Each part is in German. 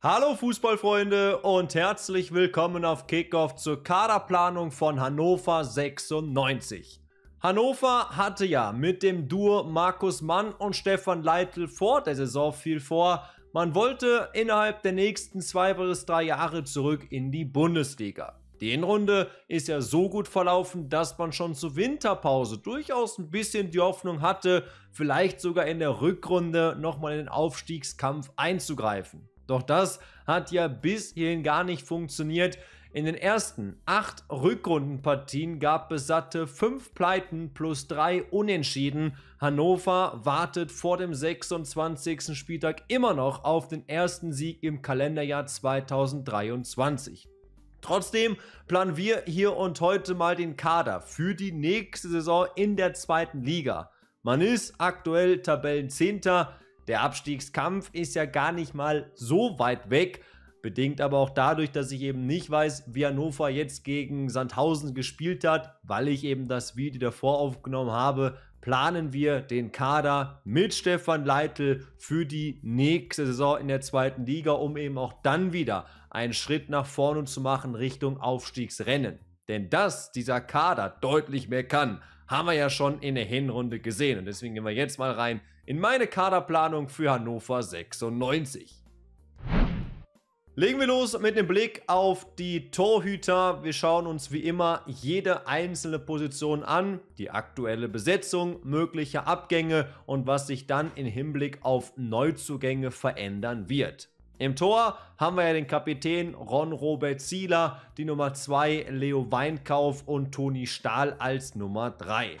Hallo Fußballfreunde und herzlich willkommen auf Kickoff zur Kaderplanung von Hannover 96. Hannover hatte ja mit dem Duo Markus Mann und Stefan Leitl vor der Saison viel vor. Man wollte innerhalb der nächsten zwei bis drei Jahre zurück in die Bundesliga. Die Hinrunde ist ja so gut verlaufen, dass man schon zur Winterpause durchaus ein bisschen die Hoffnung hatte, vielleicht sogar in der Rückrunde nochmal in den Aufstiegskampf einzugreifen. Doch das hat ja bis hierhin gar nicht funktioniert. In den ersten acht Rückrundenpartien gab es satte fünf Pleiten plus drei Unentschieden. Hannover wartet vor dem 26. Spieltag immer noch auf den ersten Sieg im Kalenderjahr 2023. Trotzdem planen wir hier und heute mal den Kader für die nächste Saison in der zweiten Liga. Man ist aktuell Tabellenzehnter, der Abstiegskampf ist ja gar nicht mal so weit weg. Bedingt aber auch dadurch, dass ich eben nicht weiß, wie Hannover jetzt gegen Sandhausen gespielt hat, weil ich eben das Video davor aufgenommen habe, planen wir den Kader mit Stefan Leitl für die nächste Saison in der zweiten Liga, um eben auch dann wieder einen Schritt nach vorne zu machen Richtung Aufstiegsrennen. Denn dass dieser Kader deutlich mehr kann, haben wir ja schon in der Hinrunde gesehen. Und deswegen gehen wir jetzt mal rein in meine Kaderplanung für Hannover 96. Legen wir los mit dem Blick auf die Torhüter. Wir schauen uns wie immer jede einzelne Position an, die aktuelle Besetzung, mögliche Abgänge und was sich dann im Hinblick auf Neuzugänge verändern wird. Im Tor haben wir ja den Kapitän Ron Robert Zieler, die Nummer 2 Leo Weinkauf und Toni Stahl als Nummer 3.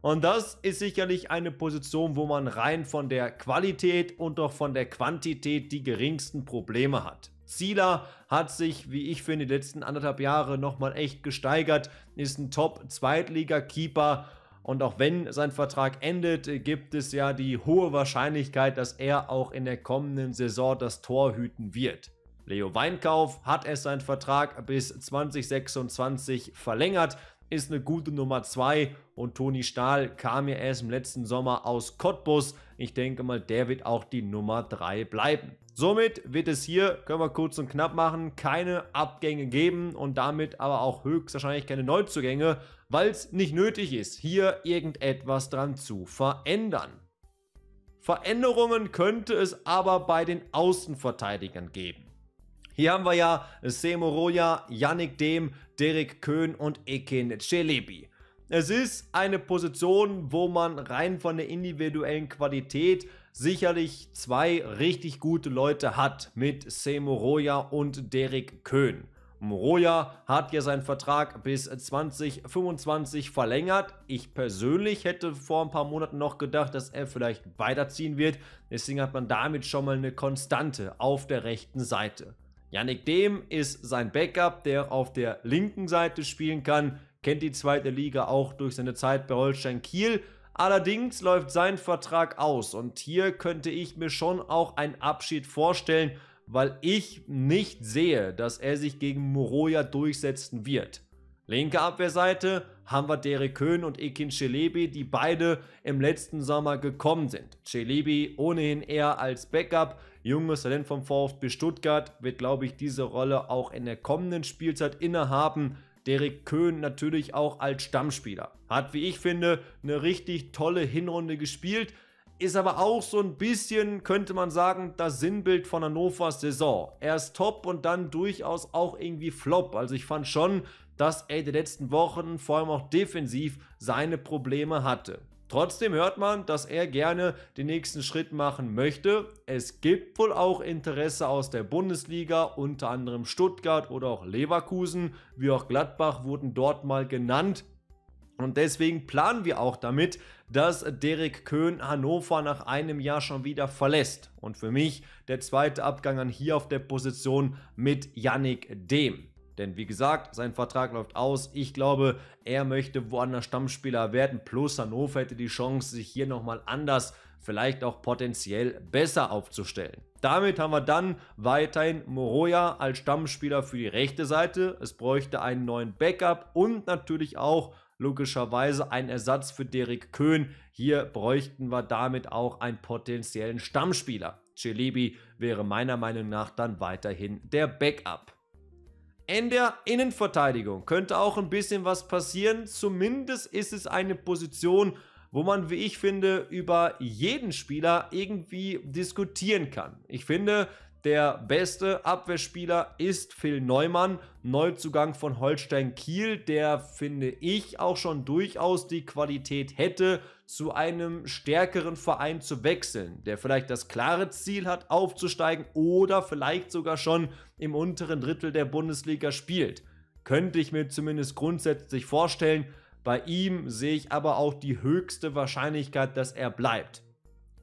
Und das ist sicherlich eine Position, wo man rein von der Qualität und auch von der Quantität die geringsten Probleme hat. Zieler hat sich, wie ich finde, die letzten anderthalb Jahre nochmal echt gesteigert, ist ein Top-Zweitliga-Keeper und auch wenn sein Vertrag endet, gibt es ja die hohe Wahrscheinlichkeit, dass er auch in der kommenden Saison das Tor hüten wird. Leo Weinkauf hat es seinen Vertrag bis 2026 verlängert, ist eine gute Nummer 2 und Toni Stahl kam ja erst im letzten Sommer aus Cottbus. Ich denke mal, der wird auch die Nummer 3 bleiben. Somit wird es hier, können wir kurz und knapp machen, keine Abgänge geben und damit aber auch höchstwahrscheinlich keine Neuzugänge weil es nicht nötig ist, hier irgendetwas dran zu verändern. Veränderungen könnte es aber bei den Außenverteidigern geben. Hier haben wir ja Semoroja, Yannick Dem, Derek Köhn und Ekin Celebi. Es ist eine Position, wo man rein von der individuellen Qualität sicherlich zwei richtig gute Leute hat mit Semoroja und Derek Köhn. Moroja hat ja seinen Vertrag bis 2025 verlängert. Ich persönlich hätte vor ein paar Monaten noch gedacht, dass er vielleicht weiterziehen wird. Deswegen hat man damit schon mal eine Konstante auf der rechten Seite. Yannick Dem ist sein Backup, der auf der linken Seite spielen kann. Kennt die zweite Liga auch durch seine Zeit bei Holstein Kiel. Allerdings läuft sein Vertrag aus und hier könnte ich mir schon auch einen Abschied vorstellen weil ich nicht sehe, dass er sich gegen Moroja durchsetzen wird. Linke Abwehrseite haben wir Derek Köhn und Ekin Celebi, die beide im letzten Sommer gekommen sind. Celebi ohnehin eher als Backup, junges Talent vom VfB Stuttgart, wird glaube ich diese Rolle auch in der kommenden Spielzeit innehaben. Derek Köhn natürlich auch als Stammspieler. Hat, wie ich finde, eine richtig tolle Hinrunde gespielt, ist aber auch so ein bisschen, könnte man sagen, das Sinnbild von Hannovers Saison. Erst top und dann durchaus auch irgendwie flop. Also ich fand schon, dass er die letzten Wochen, vor allem auch defensiv, seine Probleme hatte. Trotzdem hört man, dass er gerne den nächsten Schritt machen möchte. Es gibt wohl auch Interesse aus der Bundesliga, unter anderem Stuttgart oder auch Leverkusen, wie auch Gladbach wurden dort mal genannt. Und deswegen planen wir auch damit, dass Derek Köhn Hannover nach einem Jahr schon wieder verlässt. Und für mich der zweite Abgang an hier auf der Position mit Yannick Dem. Denn wie gesagt, sein Vertrag läuft aus. Ich glaube, er möchte woanders Stammspieler werden. Plus Hannover hätte die Chance, sich hier nochmal anders, vielleicht auch potenziell besser aufzustellen. Damit haben wir dann weiterhin Moroja als Stammspieler für die rechte Seite. Es bräuchte einen neuen Backup und natürlich auch logischerweise ein Ersatz für Derek Köhn. Hier bräuchten wir damit auch einen potenziellen Stammspieler. Celebi wäre meiner Meinung nach dann weiterhin der Backup. In der Innenverteidigung könnte auch ein bisschen was passieren. Zumindest ist es eine Position, wo man, wie ich finde, über jeden Spieler irgendwie diskutieren kann. Ich finde, der beste Abwehrspieler ist Phil Neumann, Neuzugang von Holstein Kiel, der finde ich auch schon durchaus die Qualität hätte, zu einem stärkeren Verein zu wechseln, der vielleicht das klare Ziel hat, aufzusteigen oder vielleicht sogar schon im unteren Drittel der Bundesliga spielt. Könnte ich mir zumindest grundsätzlich vorstellen. Bei ihm sehe ich aber auch die höchste Wahrscheinlichkeit, dass er bleibt.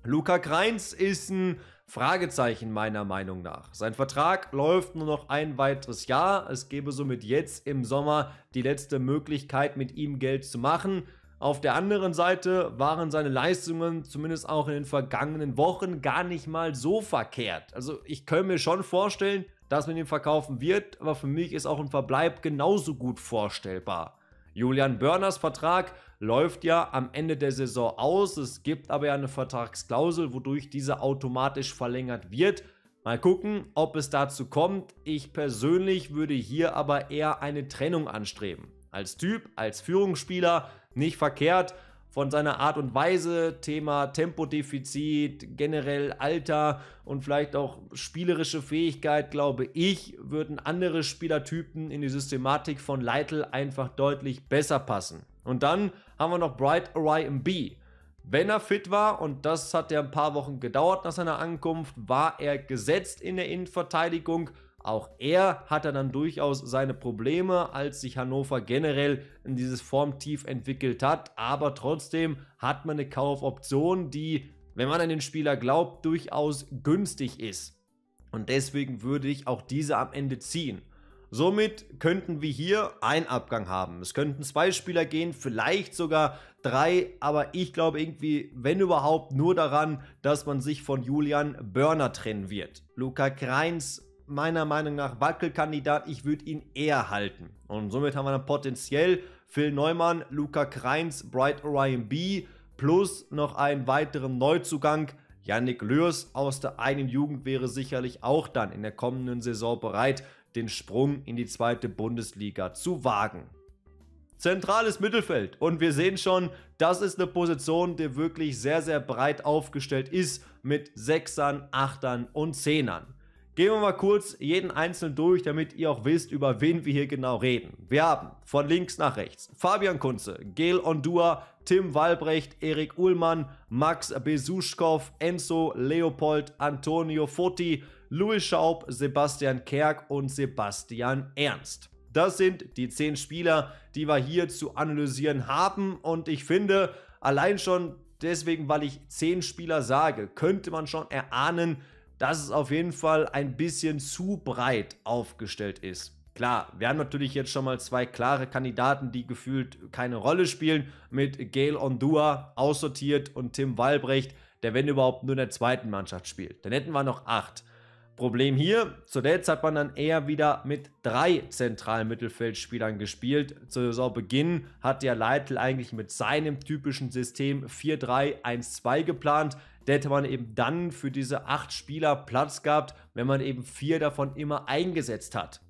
Luca Kreins ist ein Fragezeichen meiner Meinung nach. Sein Vertrag läuft nur noch ein weiteres Jahr. Es gäbe somit jetzt im Sommer die letzte Möglichkeit, mit ihm Geld zu machen. Auf der anderen Seite waren seine Leistungen zumindest auch in den vergangenen Wochen gar nicht mal so verkehrt. Also ich könnte mir schon vorstellen, dass man ihn verkaufen wird, aber für mich ist auch ein Verbleib genauso gut vorstellbar. Julian Börners Vertrag läuft ja am Ende der Saison aus. Es gibt aber ja eine Vertragsklausel, wodurch diese automatisch verlängert wird. Mal gucken, ob es dazu kommt. Ich persönlich würde hier aber eher eine Trennung anstreben. Als Typ, als Führungsspieler, nicht verkehrt. Von seiner Art und Weise, Thema Tempodefizit, generell Alter und vielleicht auch spielerische Fähigkeit, glaube ich, würden andere Spielertypen in die Systematik von Leitl einfach deutlich besser passen. Und dann haben wir noch Bright Orion B. Wenn er fit war, und das hat ja ein paar Wochen gedauert nach seiner Ankunft, war er gesetzt in der Innenverteidigung. Auch er hatte dann durchaus seine Probleme, als sich Hannover generell in dieses Formtief entwickelt hat. Aber trotzdem hat man eine Kaufoption, die, wenn man an den Spieler glaubt, durchaus günstig ist. Und deswegen würde ich auch diese am Ende ziehen. Somit könnten wir hier einen Abgang haben. Es könnten zwei Spieler gehen, vielleicht sogar drei, aber ich glaube irgendwie, wenn überhaupt, nur daran, dass man sich von Julian Börner trennen wird. Luca Kreins meiner Meinung nach Wackelkandidat. Ich würde ihn eher halten. Und somit haben wir dann potenziell Phil Neumann, Luca Kreins, Bright Orion B plus noch einen weiteren Neuzugang. Yannick Lürs aus der einen Jugend wäre sicherlich auch dann in der kommenden Saison bereit, den Sprung in die zweite Bundesliga zu wagen. Zentrales Mittelfeld. Und wir sehen schon, das ist eine Position, die wirklich sehr, sehr breit aufgestellt ist mit Sechsern, Achtern und Zehnern. Gehen wir mal kurz jeden einzelnen durch, damit ihr auch wisst, über wen wir hier genau reden. Wir haben von links nach rechts Fabian Kunze, Gel Ondua, Tim Walbrecht, Erik Ullmann, Max Besuschkow, Enzo Leopold, Antonio Foti, Louis Schaub, Sebastian Kerk und Sebastian Ernst. Das sind die 10 Spieler, die wir hier zu analysieren haben. Und ich finde, allein schon deswegen, weil ich 10 Spieler sage, könnte man schon erahnen, dass es auf jeden Fall ein bisschen zu breit aufgestellt ist. Klar, wir haben natürlich jetzt schon mal zwei klare Kandidaten, die gefühlt keine Rolle spielen, mit Gail Ondua aussortiert und Tim Walbrecht, der wenn überhaupt nur in der zweiten Mannschaft spielt. Dann hätten wir noch acht. Problem hier, zuletzt hat man dann eher wieder mit drei zentralen Mittelfeldspielern gespielt. Zu Saisonbeginn hat der Leitl eigentlich mit seinem typischen System 4-3-1-2 geplant. Da hätte man eben dann für diese acht Spieler Platz gehabt, wenn man eben vier davon immer eingesetzt hat.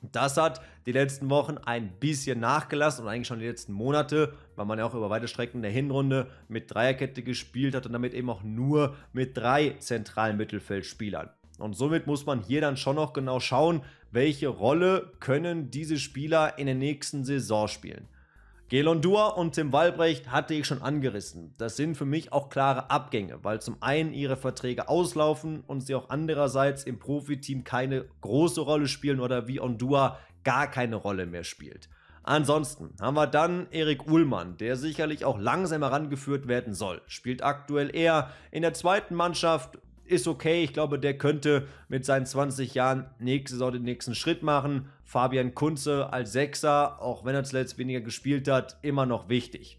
Das hat die letzten Wochen ein bisschen nachgelassen und eigentlich schon die letzten Monate, weil man ja auch über weite Strecken in der Hinrunde mit Dreierkette gespielt hat und damit eben auch nur mit drei zentralen Mittelfeldspielern. Und somit muss man hier dann schon noch genau schauen, welche Rolle können diese Spieler in der nächsten Saison spielen. Gelon Dua und Tim Walbrecht hatte ich schon angerissen. Das sind für mich auch klare Abgänge, weil zum einen ihre Verträge auslaufen und sie auch andererseits im Profiteam keine große Rolle spielen oder wie Ondua gar keine Rolle mehr spielt. Ansonsten haben wir dann Erik Uhlmann, der sicherlich auch langsam herangeführt werden soll. Spielt aktuell eher in der zweiten Mannschaft, ist okay. Ich glaube, der könnte mit seinen 20 Jahren nächste Saison den nächsten Schritt machen. Fabian Kunze als Sechser, auch wenn er zuletzt weniger gespielt hat, immer noch wichtig.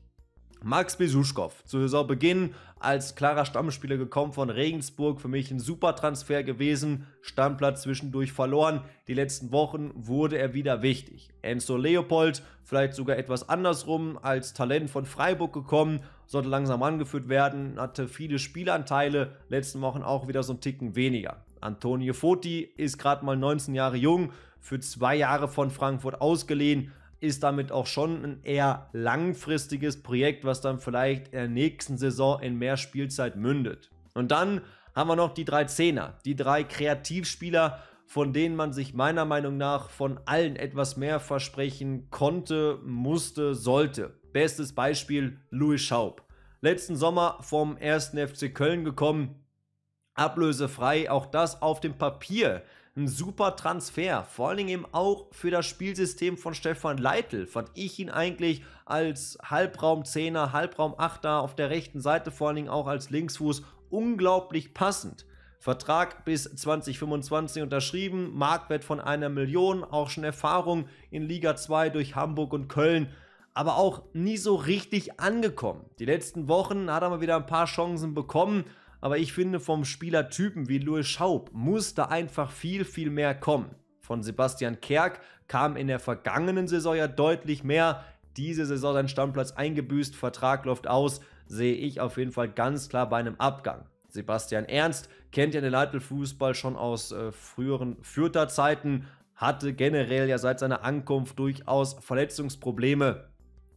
Max Besuschkow, zu Saisonbeginn als klarer Stammspieler gekommen von Regensburg, für mich ein super Transfer gewesen, Stammplatz zwischendurch verloren, die letzten Wochen wurde er wieder wichtig. Enzo Leopold, vielleicht sogar etwas andersrum, als Talent von Freiburg gekommen, sollte langsam angeführt werden, hatte viele Spielanteile, letzten Wochen auch wieder so ein Ticken weniger. Antonio Foti ist gerade mal 19 Jahre jung, für zwei Jahre von Frankfurt ausgeliehen, ist damit auch schon ein eher langfristiges Projekt, was dann vielleicht in der nächsten Saison in mehr Spielzeit mündet. Und dann haben wir noch die drei Zehner, die drei Kreativspieler, von denen man sich meiner Meinung nach von allen etwas mehr versprechen konnte, musste, sollte. Bestes Beispiel Louis Schaub. Letzten Sommer vom 1. FC Köln gekommen, Ablösefrei, auch das auf dem Papier. Ein super Transfer, vor allen Dingen eben auch für das Spielsystem von Stefan Leitl. Fand ich ihn eigentlich als Halbraum-Zehner, Halbraum-Achter auf der rechten Seite, vor allen Dingen auch als Linksfuß, unglaublich passend. Vertrag bis 2025 unterschrieben, Marktwert von einer Million, auch schon Erfahrung in Liga 2 durch Hamburg und Köln, aber auch nie so richtig angekommen. Die letzten Wochen hat er mal wieder ein paar Chancen bekommen, aber ich finde, vom Spielertypen wie Louis Schaub muss da einfach viel, viel mehr kommen. Von Sebastian Kerk kam in der vergangenen Saison ja deutlich mehr. Diese Saison sein Stammplatz eingebüßt, Vertrag läuft aus, sehe ich auf jeden Fall ganz klar bei einem Abgang. Sebastian Ernst kennt ja den Leitl-Fußball schon aus äh, früheren Fürther Zeiten, hatte generell ja seit seiner Ankunft durchaus Verletzungsprobleme.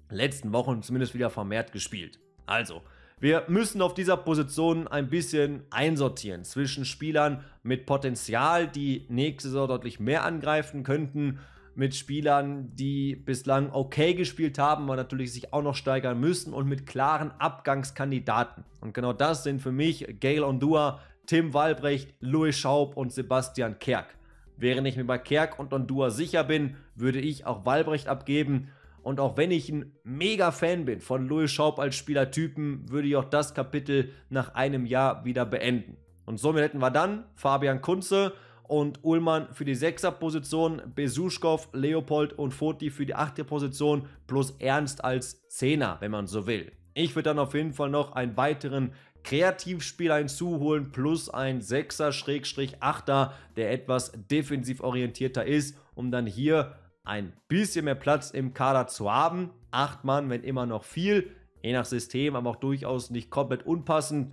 Letzten Wochen zumindest wieder vermehrt gespielt. Also, wir müssen auf dieser Position ein bisschen einsortieren zwischen Spielern mit Potenzial, die nächste Saison deutlich mehr angreifen könnten, mit Spielern, die bislang okay gespielt haben, aber natürlich sich auch noch steigern müssen und mit klaren Abgangskandidaten. Und genau das sind für mich Gail Ondua, Tim Walbrecht, Louis Schaub und Sebastian Kerk. Während ich mir bei Kerk und Ondua sicher bin, würde ich auch Walbrecht abgeben und auch wenn ich ein mega Fan bin von Louis Schaub als Spielertypen, würde ich auch das Kapitel nach einem Jahr wieder beenden. Und somit hätten wir dann Fabian Kunze und Ullmann für die 6er Position, Besuschkow, Leopold und Foti für die 8er Position plus Ernst als Zehner, wenn man so will. Ich würde dann auf jeden Fall noch einen weiteren Kreativspieler hinzuholen plus ein 6er-8er, der etwas defensiv orientierter ist, um dann hier ein bisschen mehr Platz im Kader zu haben. Acht Mann, wenn immer noch viel, je nach System, aber auch durchaus nicht komplett unpassend,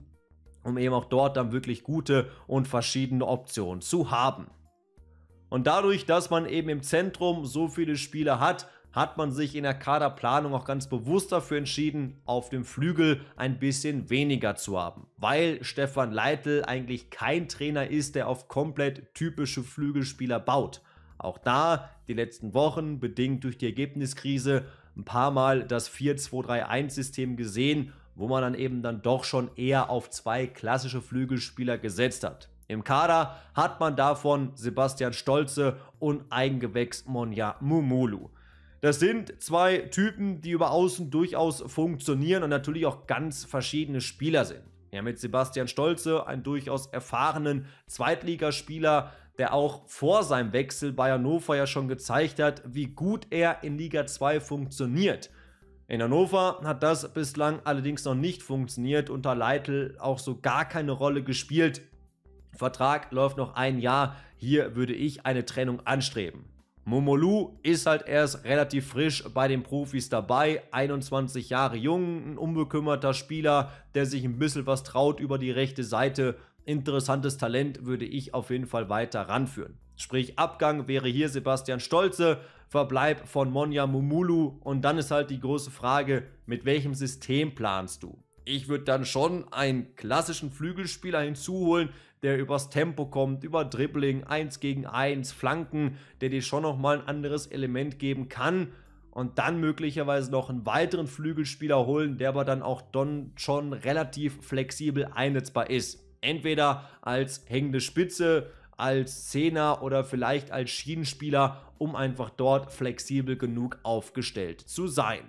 um eben auch dort dann wirklich gute und verschiedene Optionen zu haben. Und dadurch, dass man eben im Zentrum so viele Spieler hat, hat man sich in der Kaderplanung auch ganz bewusst dafür entschieden, auf dem Flügel ein bisschen weniger zu haben, weil Stefan Leitl eigentlich kein Trainer ist, der auf komplett typische Flügelspieler baut. Auch da die letzten Wochen, bedingt durch die Ergebniskrise, ein paar Mal das 4-2-3-1-System gesehen, wo man dann eben dann doch schon eher auf zwei klassische Flügelspieler gesetzt hat. Im Kader hat man davon Sebastian Stolze und Eigengewächs Monja Mumulu. Das sind zwei Typen, die über außen durchaus funktionieren und natürlich auch ganz verschiedene Spieler sind. Ja, mit Sebastian Stolze, einen durchaus erfahrenen Zweitligaspieler, der auch vor seinem Wechsel bei Hannover ja schon gezeigt hat, wie gut er in Liga 2 funktioniert. In Hannover hat das bislang allerdings noch nicht funktioniert, unter Leitl auch so gar keine Rolle gespielt. Vertrag läuft noch ein Jahr, hier würde ich eine Trennung anstreben. Momolu ist halt erst relativ frisch bei den Profis dabei, 21 Jahre jung, ein unbekümmerter Spieler, der sich ein bisschen was traut über die rechte Seite, interessantes Talent würde ich auf jeden Fall weiter ranführen. Sprich, Abgang wäre hier Sebastian Stolze, Verbleib von Monja Mumulu und dann ist halt die große Frage, mit welchem System planst du? Ich würde dann schon einen klassischen Flügelspieler hinzuholen, der übers Tempo kommt, über Dribbling, 1 gegen 1, Flanken, der dir schon nochmal ein anderes Element geben kann. Und dann möglicherweise noch einen weiteren Flügelspieler holen, der aber dann auch Don schon relativ flexibel einsetzbar ist. Entweder als hängende Spitze, als Zehner oder vielleicht als Schienenspieler, um einfach dort flexibel genug aufgestellt zu sein.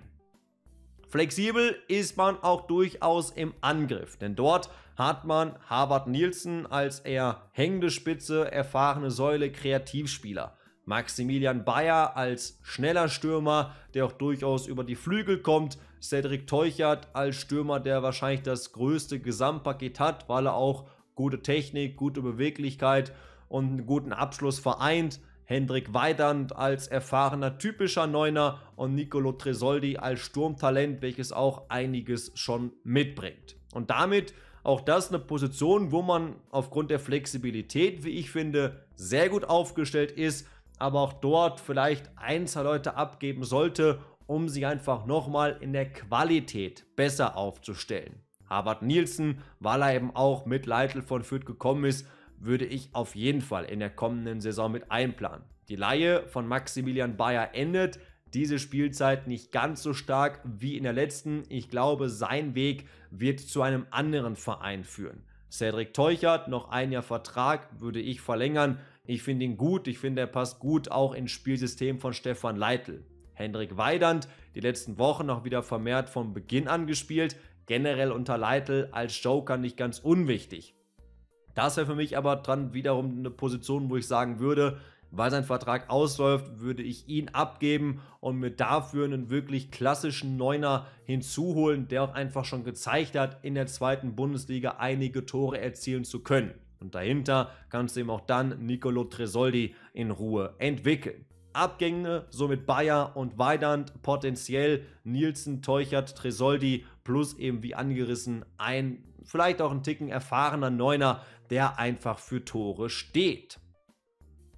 Flexibel ist man auch durchaus im Angriff, denn dort hat man Harvard Nielsen als eher hängende Spitze, erfahrene Säule, Kreativspieler. Maximilian Bayer als schneller Stürmer, der auch durchaus über die Flügel kommt, Cedric Teuchert als Stürmer, der wahrscheinlich das größte Gesamtpaket hat, weil er auch gute Technik, gute Beweglichkeit und einen guten Abschluss vereint. Hendrik Weidand als erfahrener typischer Neuner und Nicolo Tresoldi als Sturmtalent, welches auch einiges schon mitbringt. Und damit auch das eine Position, wo man aufgrund der Flexibilität, wie ich finde, sehr gut aufgestellt ist, aber auch dort vielleicht ein, zwei Leute abgeben sollte, um sie einfach nochmal in der Qualität besser aufzustellen. Harvard Nielsen, weil er eben auch mit Leitl von Fürth gekommen ist, würde ich auf jeden Fall in der kommenden Saison mit einplanen. Die Laie von Maximilian Bayer endet diese Spielzeit nicht ganz so stark wie in der letzten. Ich glaube, sein Weg wird zu einem anderen Verein führen. Cedric Teuchert, noch ein Jahr Vertrag, würde ich verlängern. Ich finde ihn gut, ich finde, er passt gut auch ins Spielsystem von Stefan Leitl. Hendrik Weidand, die letzten Wochen noch wieder vermehrt von Beginn an gespielt, generell unter Leitl als Joker nicht ganz unwichtig. Das wäre für mich aber dann wiederum eine Position, wo ich sagen würde, weil sein Vertrag ausläuft, würde ich ihn abgeben und mir dafür einen wirklich klassischen Neuner hinzuholen, der auch einfach schon gezeigt hat, in der zweiten Bundesliga einige Tore erzielen zu können. Und dahinter kannst du eben auch dann Nicolo Tresoldi in Ruhe entwickeln. Abgänge, somit Bayer und Weidand potenziell Nielsen, Teuchert, Tresoldi plus eben wie angerissen ein vielleicht auch ein Ticken erfahrener Neuner, der einfach für Tore steht.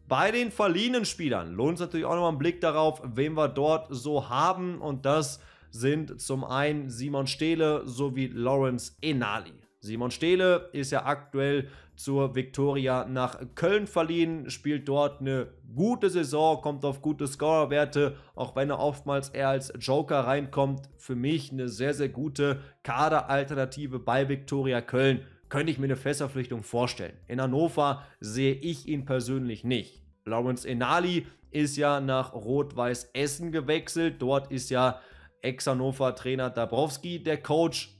Bei den verliehenen Spielern lohnt es natürlich auch nochmal einen Blick darauf, wen wir dort so haben und das sind zum einen Simon Steele sowie Lawrence Enali. Simon Steele ist ja aktuell zur Viktoria nach Köln verliehen, spielt dort eine gute Saison, kommt auf gute Scorerwerte, auch wenn er oftmals eher als Joker reinkommt. Für mich eine sehr, sehr gute Kaderalternative bei Viktoria Köln. Könnte ich mir eine Festverpflichtung vorstellen. In Hannover sehe ich ihn persönlich nicht. Lawrence Enali ist ja nach Rot-Weiß Essen gewechselt. Dort ist ja Ex-Hannover-Trainer Dabrowski der Coach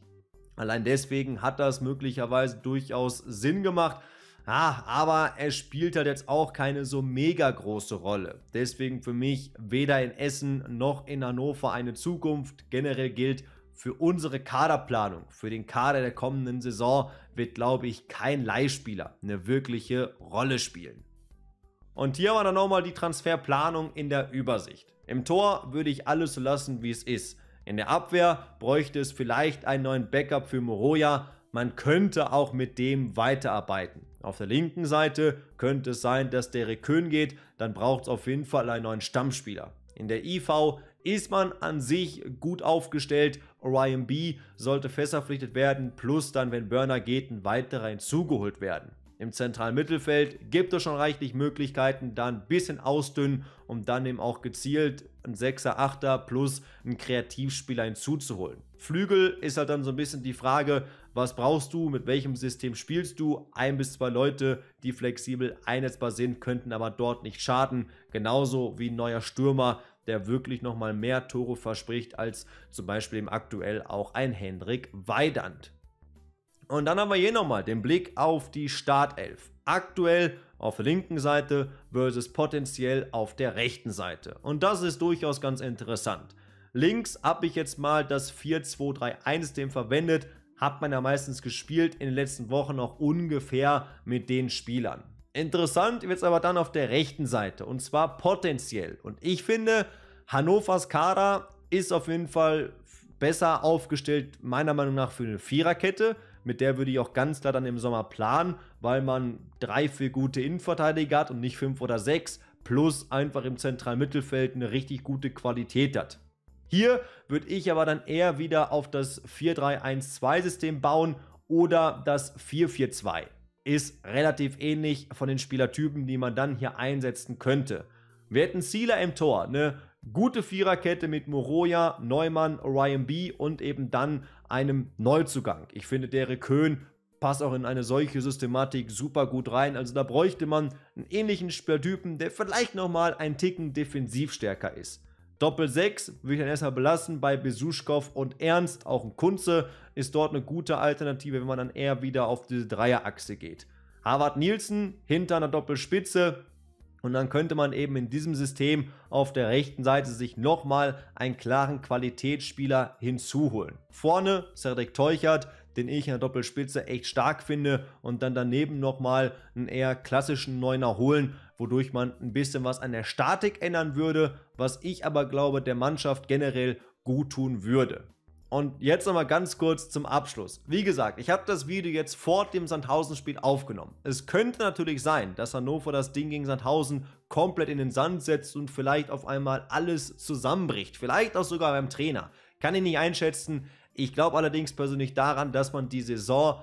Allein deswegen hat das möglicherweise durchaus Sinn gemacht. Ah, aber es spielt halt jetzt auch keine so mega große Rolle. Deswegen für mich weder in Essen noch in Hannover eine Zukunft. Generell gilt, für unsere Kaderplanung, für den Kader der kommenden Saison wird, glaube ich, kein Leihspieler eine wirkliche Rolle spielen. Und hier haben wir dann nochmal die Transferplanung in der Übersicht. Im Tor würde ich alles so lassen, wie es ist. In der Abwehr bräuchte es vielleicht einen neuen Backup für Moroja. Man könnte auch mit dem weiterarbeiten. Auf der linken Seite könnte es sein, dass Derek Köhn geht. Dann braucht es auf jeden Fall einen neuen Stammspieler. In der IV ist man an sich gut aufgestellt. Orion B sollte verpflichtet werden, plus dann, wenn Burner geht, ein weiterer hinzugeholt werden. Im zentralen Mittelfeld gibt es schon reichlich Möglichkeiten, dann ein bisschen ausdünnen, um dann eben auch gezielt einen Sechser, Achter plus einen Kreativspieler hinzuzuholen. Flügel ist halt dann so ein bisschen die Frage, was brauchst du, mit welchem System spielst du? Ein bis zwei Leute, die flexibel einsetzbar sind, könnten aber dort nicht schaden. Genauso wie ein neuer Stürmer, der wirklich nochmal mehr Tore verspricht als zum Beispiel im aktuell auch ein Hendrik Weidand. Und dann haben wir hier nochmal den Blick auf die Startelf. Aktuell auf der linken Seite versus potenziell auf der rechten Seite. Und das ist durchaus ganz interessant. Links habe ich jetzt mal das 4-2-3-1-System verwendet, hat man ja meistens gespielt in den letzten Wochen auch ungefähr mit den Spielern. Interessant wird es aber dann auf der rechten Seite und zwar potenziell. Und ich finde, Hannovers Kader ist auf jeden Fall besser aufgestellt, meiner Meinung nach, für eine Viererkette. Mit der würde ich auch ganz klar dann im Sommer planen weil man drei, vier gute Innenverteidiger hat und nicht fünf oder sechs, plus einfach im zentralen Mittelfeld eine richtig gute Qualität hat. Hier würde ich aber dann eher wieder auf das 4-3-1-2-System bauen oder das 4-4-2. Ist relativ ähnlich von den Spielertypen, die man dann hier einsetzen könnte. Wir hätten Sealer im Tor, eine gute Viererkette mit Moroja, Neumann, Ryan B und eben dann einem Neuzugang. Ich finde, Derek Köhn passt auch in eine solche Systematik super gut rein. Also da bräuchte man einen ähnlichen Spielertypen, der vielleicht nochmal einen Ticken defensiv stärker ist. Doppel 6 würde ich dann erstmal belassen bei Besuschkow und Ernst. Auch ein Kunze ist dort eine gute Alternative, wenn man dann eher wieder auf diese Dreierachse geht. Harvard Nielsen hinter einer Doppelspitze. Und dann könnte man eben in diesem System auf der rechten Seite sich nochmal einen klaren Qualitätsspieler hinzuholen. Vorne Cedric Teuchert, den ich in der Doppelspitze echt stark finde und dann daneben nochmal einen eher klassischen Neuner holen, wodurch man ein bisschen was an der Statik ändern würde, was ich aber glaube der Mannschaft generell gut tun würde. Und jetzt nochmal ganz kurz zum Abschluss. Wie gesagt, ich habe das Video jetzt vor dem Sandhausen-Spiel aufgenommen. Es könnte natürlich sein, dass Hannover das Ding gegen Sandhausen komplett in den Sand setzt und vielleicht auf einmal alles zusammenbricht. Vielleicht auch sogar beim Trainer. Kann ich nicht einschätzen. Ich glaube allerdings persönlich daran, dass man die Saison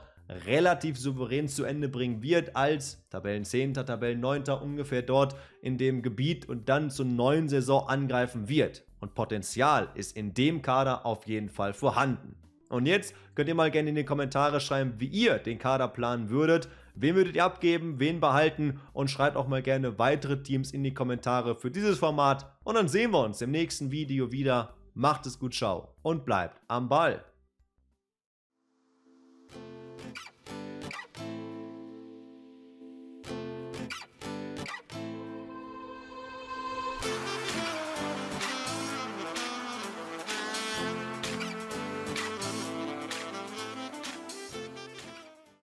relativ souverän zu Ende bringen wird als Tabellenzehnter, Tabellenneunter ungefähr dort in dem Gebiet und dann zur neuen Saison angreifen wird. Und Potenzial ist in dem Kader auf jeden Fall vorhanden. Und jetzt könnt ihr mal gerne in die Kommentare schreiben, wie ihr den Kader planen würdet. Wen würdet ihr abgeben, wen behalten und schreibt auch mal gerne weitere Teams in die Kommentare für dieses Format. Und dann sehen wir uns im nächsten Video wieder. Macht es gut, ciao und bleibt am Ball.